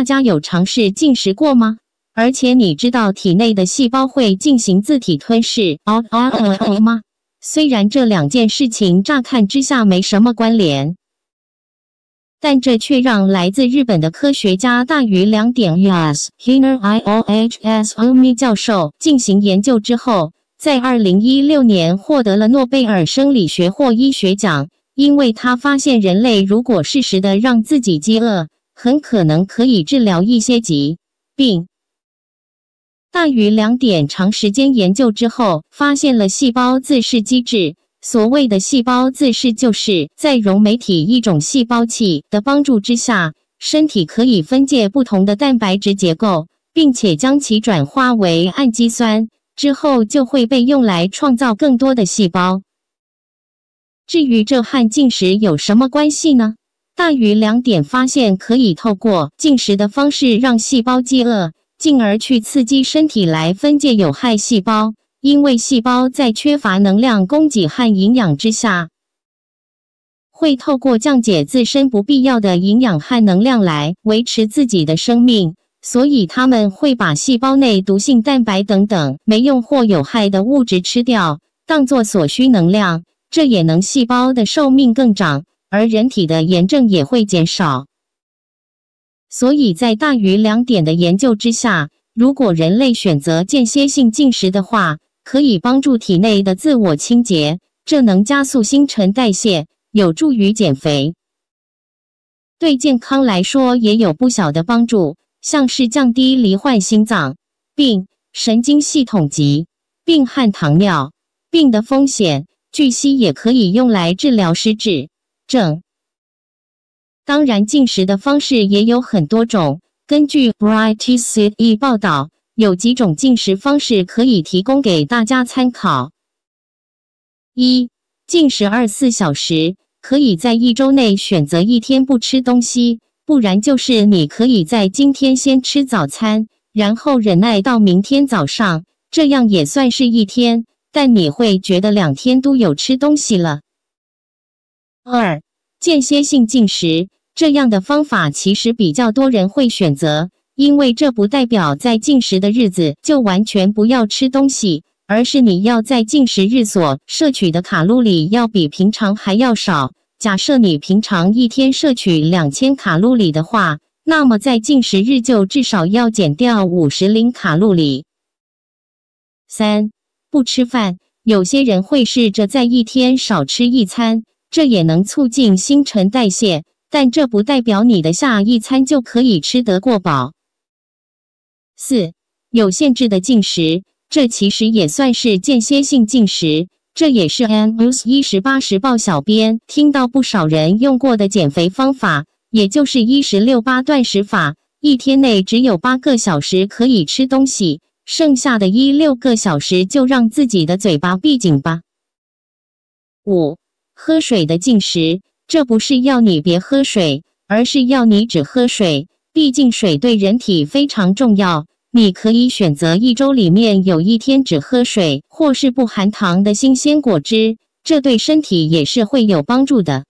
大家有尝试进食过吗？而且你知道体内的细胞会进行自体吞噬吗？虽然这两件事情乍看之下没什么关联，但这却让来自日本的科学家大于两点 u s h i k o H. Ohmi 教授进行研究之后，在二零一六年获得了诺贝尔生理学或医学奖，因为他发现人类如果适时的让自己饥饿。很可能可以治疗一些疾病。大于两点长时间研究之后，发现了细胞自噬机制。所谓的细胞自噬，就是在溶酶体一种细胞器的帮助之下，身体可以分解不同的蛋白质结构，并且将其转化为氨基酸，之后就会被用来创造更多的细胞。至于这和进食有什么关系呢？大于两点发现，可以透过进食的方式让细胞饥饿，进而去刺激身体来分解有害细胞。因为细胞在缺乏能量供给和营养之下，会透过降解自身不必要的营养和能量来维持自己的生命，所以他们会把细胞内毒性蛋白等等没用或有害的物质吃掉，当作所需能量。这也能细胞的寿命更长。而人体的炎症也会减少，所以在大于两点的研究之下，如果人类选择间歇性进食的话，可以帮助体内的自我清洁，这能加速新陈代谢，有助于减肥，对健康来说也有不小的帮助，像是降低罹患心脏病、神经系统疾病和糖尿病的风险。据悉，也可以用来治疗失智。正，当然，进食的方式也有很多种。根据《British s e 报道，有几种进食方式可以提供给大家参考。一、进食二四小时，可以在一周内选择一天不吃东西，不然就是你可以在今天先吃早餐，然后忍耐到明天早上，这样也算是一天，但你会觉得两天都有吃东西了。二、间歇性进食这样的方法其实比较多人会选择，因为这不代表在进食的日子就完全不要吃东西，而是你要在进食日所摄取的卡路里要比平常还要少。假设你平常一天摄取两千卡路里的话，那么在进食日就至少要减掉五十零卡路里。三、不吃饭，有些人会试着在一天少吃一餐。这也能促进新陈代谢，但这不代表你的下一餐就可以吃得过饱。四、有限制的进食，这其实也算是间歇性进食，这也是《n u s 一十八时报》小编听到不少人用过的减肥方法，也就是一十六八断食法，一天内只有八个小时可以吃东西，剩下的一六个小时就让自己的嘴巴闭紧吧。五。喝水的进食，这不是要你别喝水，而是要你只喝水。毕竟水对人体非常重要，你可以选择一周里面有一天只喝水，或是不含糖的新鲜果汁，这对身体也是会有帮助的。